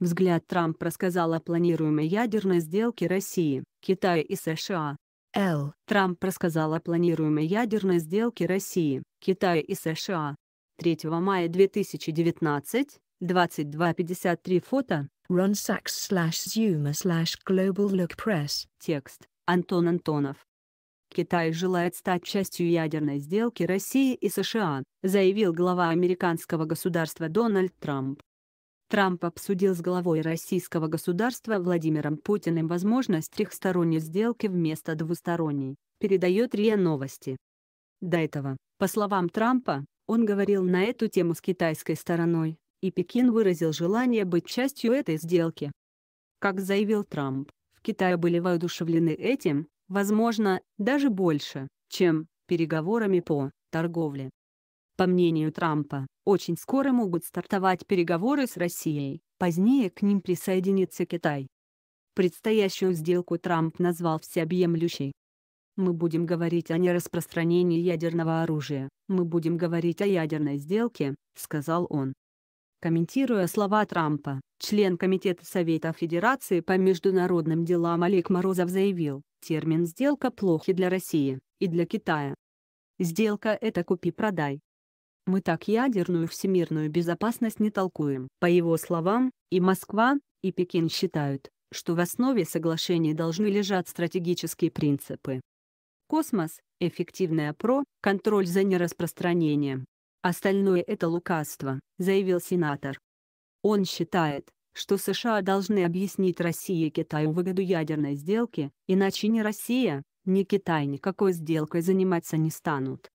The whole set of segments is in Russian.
Взгляд Трамп рассказал о планируемой ядерной сделке России, Китая и США. Л. Трамп рассказал о планируемой ядерной сделке России, Китая и США. 3 мая 2019, 22.53 фото. Run Sachs slash Zuma slash Global Look Press. Текст. Антон Антонов. Китай желает стать частью ядерной сделки России и США, заявил глава американского государства Дональд Трамп. Трамп обсудил с главой российского государства Владимиром Путиным возможность трехсторонней сделки вместо двусторонней, передает РИА Новости. До этого, по словам Трампа, он говорил на эту тему с китайской стороной, и Пекин выразил желание быть частью этой сделки. Как заявил Трамп, в Китае были воодушевлены этим, возможно, даже больше, чем переговорами по торговле. По мнению Трампа, очень скоро могут стартовать переговоры с Россией, позднее к ним присоединится Китай. Предстоящую сделку Трамп назвал всеобъемлющей. Мы будем говорить о нераспространении ядерного оружия, мы будем говорить о ядерной сделке, сказал он. Комментируя слова Трампа, член Комитета Совета Федерации по международным делам Олег Морозов заявил, термин «сделка» плохи для России и для Китая. Сделка – это купи-продай, мы так ядерную всемирную безопасность не толкуем. По его словам, и Москва, и Пекин считают, что в основе соглашений должны лежать стратегические принципы. Космос, эффективная ПРО, контроль за нераспространением. Остальное это лукавство, заявил сенатор. Он считает, что США должны объяснить России и Китаю выгоду ядерной сделки, иначе ни Россия, ни Китай никакой сделкой заниматься не станут.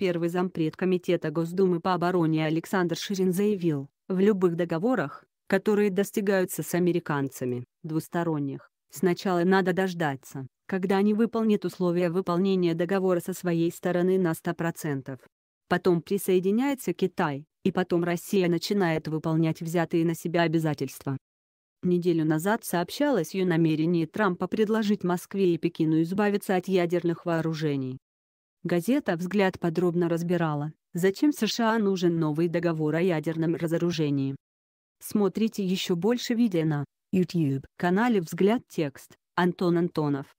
Первый зампред Комитета Госдумы по обороне Александр Ширин заявил, в любых договорах, которые достигаются с американцами, двусторонних, сначала надо дождаться, когда они выполнят условия выполнения договора со своей стороны на 100%. Потом присоединяется Китай, и потом Россия начинает выполнять взятые на себя обязательства. Неделю назад сообщалось о намерении Трампа предложить Москве и Пекину избавиться от ядерных вооружений. Газета «Взгляд» подробно разбирала, зачем США нужен новый договор о ядерном разоружении. Смотрите еще больше видео на YouTube-канале «Взгляд. Текст». Антон Антонов.